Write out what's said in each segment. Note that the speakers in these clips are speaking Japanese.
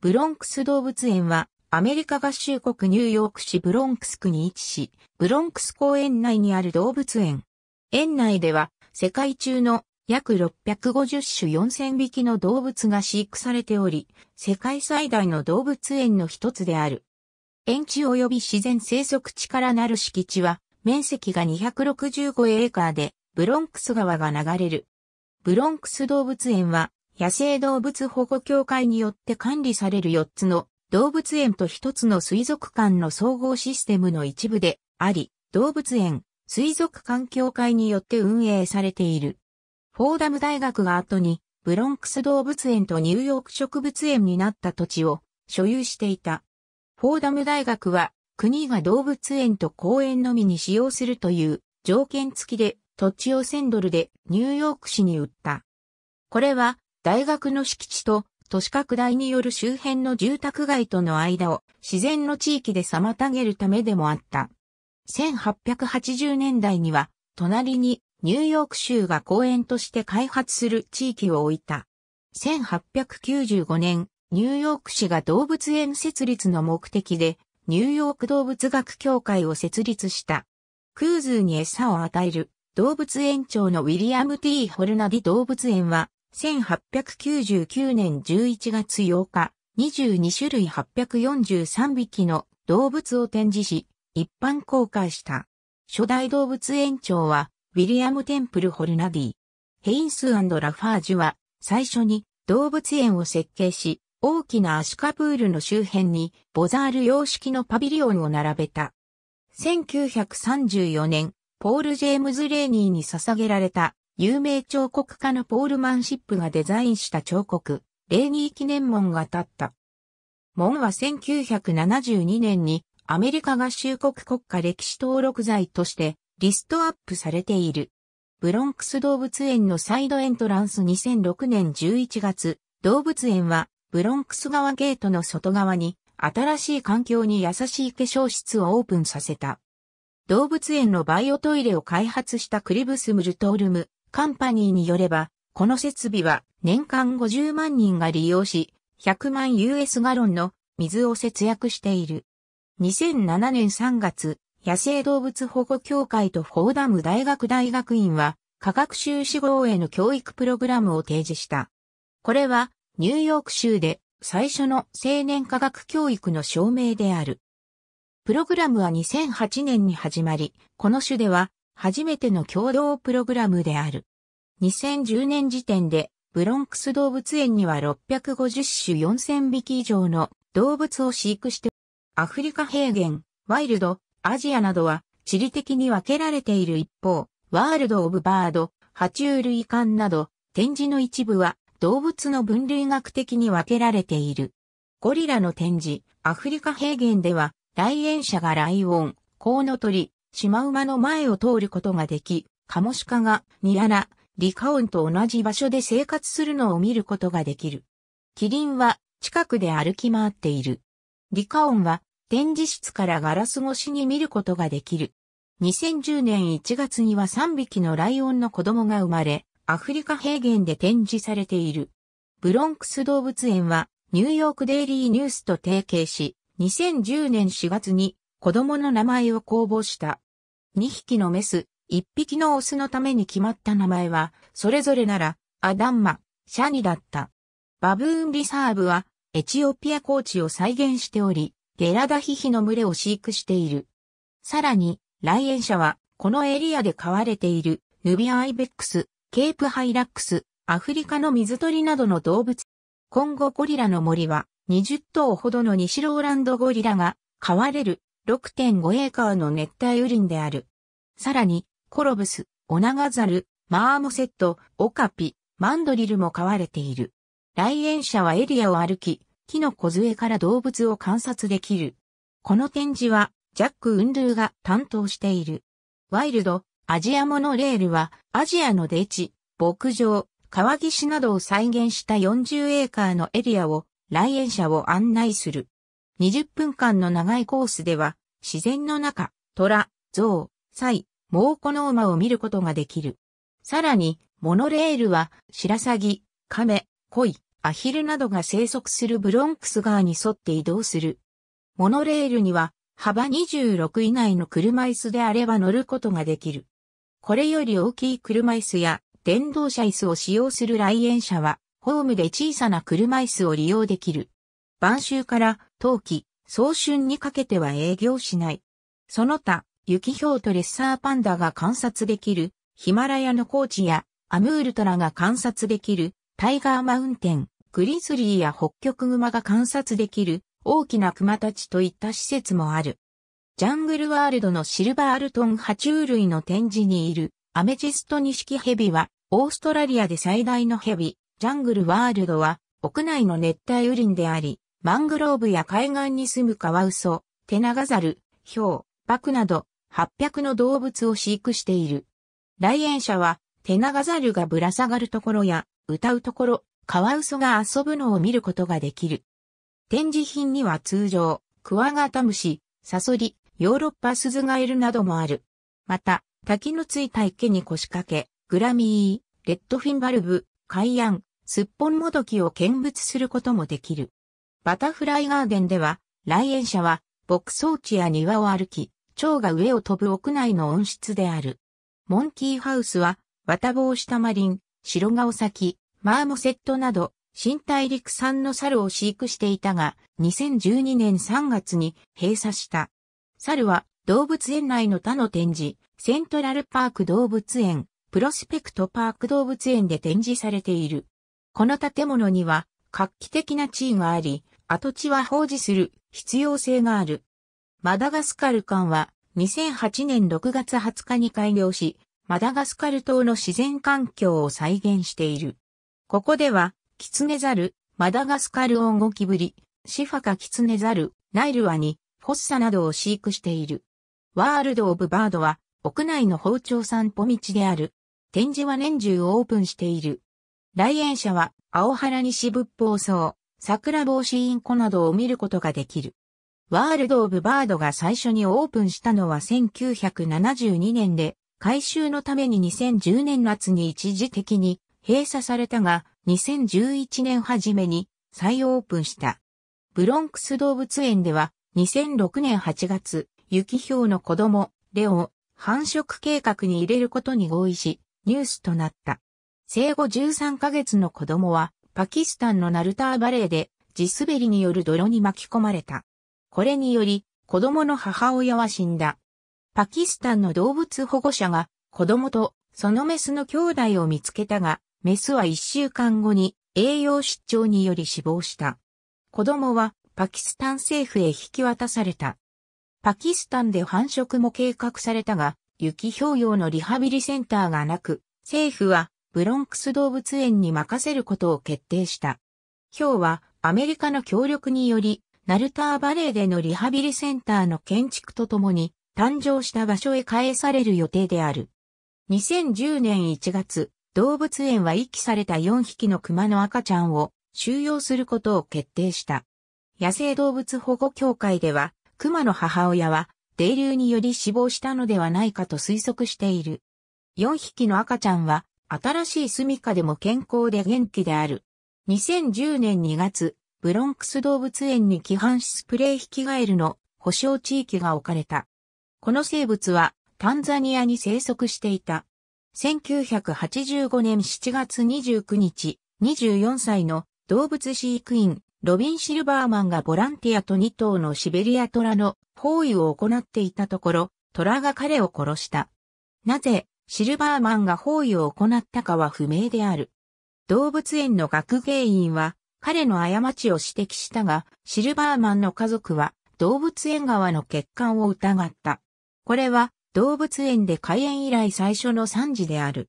ブロンクス動物園は、アメリカ合衆国ニューヨーク市ブロンクス区に位置し、ブロンクス公園内にある動物園。園内では、世界中の約650種4000匹の動物が飼育されており、世界最大の動物園の一つである。園地及び自然生息地からなる敷地は、面積が265エーカーで、ブロンクス川が流れる。ブロンクス動物園は、野生動物保護協会によって管理される4つの動物園と1つの水族館の総合システムの一部であり、動物園、水族館協会によって運営されている。フォーダム大学が後に、ブロンクス動物園とニューヨーク植物園になった土地を所有していた。フォーダム大学は、国が動物園と公園のみに使用するという条件付きで土地を1000ドルでニューヨーク市に売った。これは大学の敷地と都市拡大による周辺の住宅街との間を自然の地域で妨げるためでもあった。1880年代には、隣にニューヨーク州が公園として開発する地域を置いた。1895年、ニューヨーク市が動物園設立の目的で、ニューヨーク動物学協会を設立した。クーズーに餌を与える動物園長のウィリアム・ T・ ホルナディ動物園は、1899年11月8日、22種類843匹の動物を展示し、一般公開した。初代動物園長は、ウィリアム・テンプル・ホルナディ。ヘインスラファージュは、最初に動物園を設計し、大きなアシカプールの周辺に、ボザール様式のパビリオンを並べた。1934年、ポール・ジェームズ・レーニーに捧げられた有名彫刻家のポールマンシップがデザインした彫刻、レーニー記念門が建った。門は1972年にアメリカ合衆国国家歴史登録財としてリストアップされている。ブロンクス動物園のサイドエントランス2006年11月、動物園はブロンクス側ゲートの外側に新しい環境に優しい化粧室をオープンさせた。動物園のバイオトイレを開発したクリブス・ムルトールム、カンパニーによれば、この設備は年間50万人が利用し、100万 US ガロンの水を節約している。2007年3月、野生動物保護協会とフォーダム大学大学院は、科学修士号への教育プログラムを提示した。これは、ニューヨーク州で最初の青年科学教育の証明である。プログラムは2008年に始まり、この種では初めての共同プログラムである。2010年時点で、ブロンクス動物園には650種4000匹以上の動物を飼育して、アフリカ平原、ワイルド、アジアなどは地理的に分けられている一方、ワールド・オブ・バード、爬虫類館など、展示の一部は動物の分類学的に分けられている。ゴリラの展示、アフリカ平原では、来園者がライオン、コウノトリ、シマウマの前を通ることができ、カモシカがニアラ、リカオンと同じ場所で生活するのを見ることができる。キリンは近くで歩き回っている。リカオンは展示室からガラス越しに見ることができる。2010年1月には3匹のライオンの子供が生まれ、アフリカ平原で展示されている。ブロンクス動物園はニューヨークデイリーニュースと提携し、2010年4月に子供の名前を公募した。2匹のメス、1匹のオスのために決まった名前は、それぞれなら、アダンマ、シャニだった。バブーンリサーブは、エチオピア高地を再現しており、ゲラダヒヒの群れを飼育している。さらに、来園者は、このエリアで飼われている、ヌビアアイベックス、ケープハイラックス、アフリカの水鳥などの動物。今後ゴリラの森は、20頭ほどの西ローランドゴリラが、飼われる6.5エーカーの熱帯雨林である。さらに、コロブス、オナガザル、マーモセット、オカピ、マンドリルも飼われている。来園者はエリアを歩き、木の梢から動物を観察できる。この展示は、ジャック・ウンドゥーが担当している。ワイルド、アジアモノレールは、アジアの出地、牧場、川岸などを再現した40エーカーのエリアを、来園者を案内する。20分間の長いコースでは、自然の中、虎、象、サ猛虎の馬を見ることができる。さらに、モノレールは、白鷺、亀、鯉、アヒルなどが生息するブロンクス川に沿って移動する。モノレールには、幅26以内の車椅子であれば乗ることができる。これより大きい車椅子や電動車椅子を使用する来園者は、ホームで小さな車椅子を利用できる。晩秋から冬季、早春にかけては営業しない。その他、雪氷とレッサーパンダが観察できる、ヒマラヤの高地や、アムールトラが観察できる、タイガーマウンテン、グリズリーや北極マが観察できる、大きな熊たちといった施設もある。ジャングルワールドのシルバーアルトン爬虫類の展示にいる、アメジストニシキヘビは、オーストラリアで最大のヘビ、ジャングルワールドは、屋内の熱帯雨林であり、マングローブや海岸に住むカワウソ、テナガザル、ヒョウ、バクなど800の動物を飼育している。来園者はテナガザルがぶら下がるところや歌うところ、カワウソが遊ぶのを見ることができる。展示品には通常、クワガタムシ、サソリ、ヨーロッパスズガエルなどもある。また、滝のついた池に腰掛け、グラミー、レッドフィンバルブ、海岸、スッポンもどきを見物することもできる。バタフライガーデンでは、来園者は、牧草地や庭を歩き、蝶が上を飛ぶ屋内の温室である。モンキーハウスは、綿棒下マリン、白顔先、マーモセットなど、新大陸産の猿を飼育していたが、2012年3月に閉鎖した。猿は動物園内の他の展示、セントラルパーク動物園、プロスペクトパーク動物園で展示されている。この建物には画期的な地位があり、跡地は放置する必要性がある。マダガスカル館は2008年6月20日に開業し、マダガスカル島の自然環境を再現している。ここでは、キツネザル、マダガスカルオンゴキブリ、シファカキツネザル、ナイルワニ、フォッサなどを飼育している。ワールド・オブ・バードは、屋内の包丁散歩道である。展示は年中オープンしている。来園者は、青原西仏法僧、桜帽子インコなどを見ることができる。ワールド・オブ・バードが最初にオープンしたのは1972年で、改修のために2010年夏に一時的に閉鎖されたが、2011年初めに再オープンした。ブロンクス動物園では2006年8月、雪氷の子供、レオを繁殖計画に入れることに合意し、ニュースとなった。生後13ヶ月の子供はパキスタンのナルターバレーで地滑りによる泥に巻き込まれた。これにより、子供の母親は死んだ。パキスタンの動物保護者が子供とそのメスの兄弟を見つけたが、メスは一週間後に栄養失調により死亡した。子供はパキスタン政府へ引き渡された。パキスタンで繁殖も計画されたが、雪氷用のリハビリセンターがなく、政府はブロンクス動物園に任せることを決定した。ヒョウはアメリカの協力により、ナルターバレーでのリハビリセンターの建築とともに誕生した場所へ返される予定である。2010年1月、動物園は遺棄された4匹の熊の赤ちゃんを収容することを決定した。野生動物保護協会では、熊の母親は、泥流により死亡したのではないかと推測している。4匹の赤ちゃんは、新しい住処でも健康で元気である。2010年2月、ブロンクス動物園に規範スプレーヒキガエルの保障地域が置かれた。この生物はタンザニアに生息していた。1985年7月29日、24歳の動物飼育員、ロビン・シルバーマンがボランティアと2頭のシベリアトラの包囲を行っていたところ、トラが彼を殺した。なぜシルバーマンが包囲を行ったかは不明である。動物園の学芸員は彼の過ちを指摘したが、シルバーマンの家族は動物園側の欠陥を疑った。これは動物園で開園以来最初の惨事である。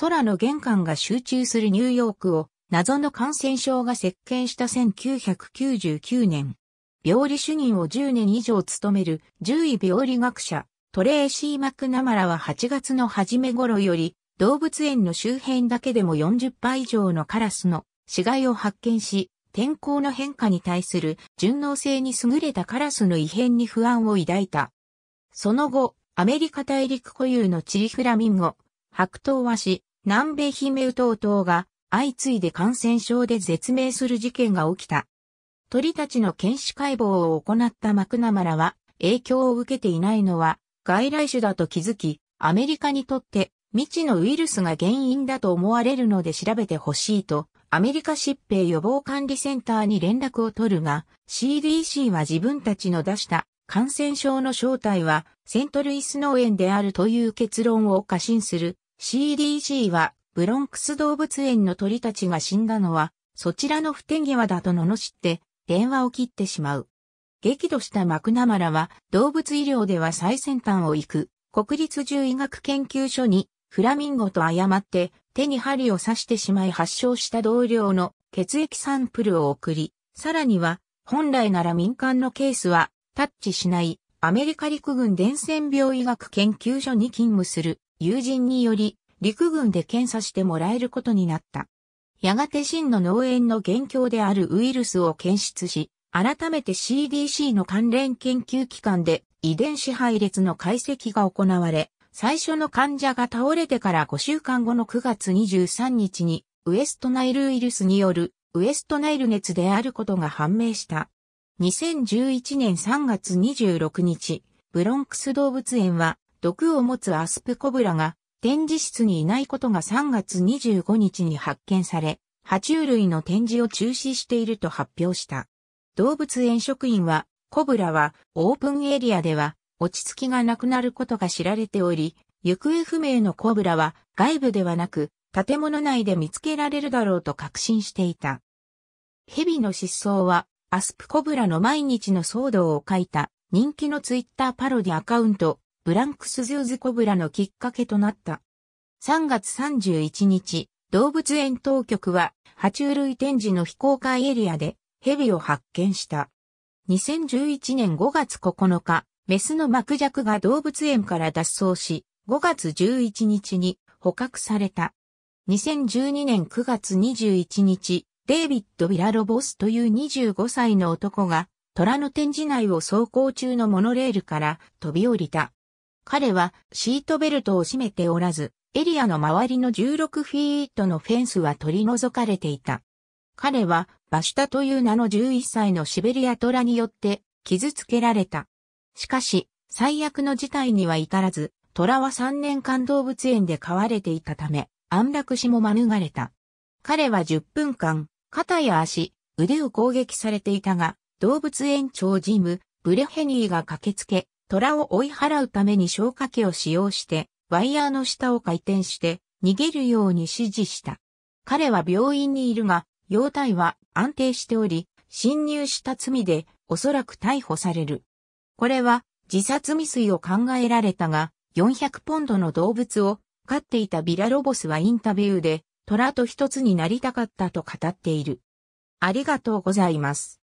空の玄関が集中するニューヨークを謎の感染症が設計した1999年。病理主任を10年以上務める獣医病理学者トレーシー・マクナマラは8月の初め頃より、動物園の周辺だけでも40羽以上のカラスの死骸を発見し、天候の変化に対する順応性に優れたカラスの異変に不安を抱いた。その後、アメリカ大陸固有のチリフラミンゴ、白頭和紙、南米ヒメウトウトウが相次いで感染症で絶命する事件が起きた。鳥たちの検視解剖を行ったマクナマラは影響を受けていないのは外来種だと気づき、アメリカにとって未知のウイルスが原因だと思われるので調べてほしいと、アメリカ疾病予防管理センターに連絡を取るが、CDC は自分たちの出した感染症の正体はセントルイス農園であるという結論を過信する。CDC はブロンクス動物園の鳥たちが死んだのはそちらの不手際だと罵って電話を切ってしまう。激怒したマクナマラは動物医療では最先端を行く国立獣医学研究所にフラミンゴと誤って手に針を刺してしまい発症した同僚の血液サンプルを送り、さらには本来なら民間のケースはタッチしないアメリカ陸軍伝染病医学研究所に勤務する友人により陸軍で検査してもらえることになった。やがて真の農園の元凶であるウイルスを検出し、改めて CDC の関連研究機関で遺伝子配列の解析が行われ、最初の患者が倒れてから5週間後の9月23日に、ウエストナイルウイルスによるウエストナイル熱であることが判明した。2011年3月26日、ブロンクス動物園は、毒を持つアスプコブラが展示室にいないことが3月25日に発見され、爬虫類の展示を中止していると発表した。動物園職員は、コブラはオープンエリアでは落ち着きがなくなることが知られており、行方不明のコブラは外部ではなく建物内で見つけられるだろうと確信していた。蛇の失踪はアスプコブラの毎日の騒動を書いた人気のツイッターパロディアカウントブランクスズーズコブラのきっかけとなった。3月31日、動物園当局は爬虫類展示の非公開エリアで蛇を発見した。2011年5月9日、メスのマクジャクが動物園から脱走し、5月11日に捕獲された。2012年9月21日、デイビッド・ビラロボスという25歳の男が、虎の展示内を走行中のモノレールから飛び降りた。彼はシートベルトを締めておらず、エリアの周りの16フィートのフェンスは取り除かれていた。彼はバシュタという名の11歳のシベリア虎によって傷つけられた。しかし、最悪の事態には至らず、虎は3年間動物園で飼われていたため、安楽死も免れた。彼は10分間、肩や足、腕を攻撃されていたが、動物園長ジム、ブレヘニーが駆けつけ、虎を追い払うために消火器を使用して、ワイヤーの下を回転して、逃げるように指示した。彼は病院にいるが、容体は安定しており、侵入した罪でおそらく逮捕される。これは自殺未遂を考えられたが、400ポンドの動物を飼っていたビラロボスはインタビューで、虎と一つになりたかったと語っている。ありがとうございます。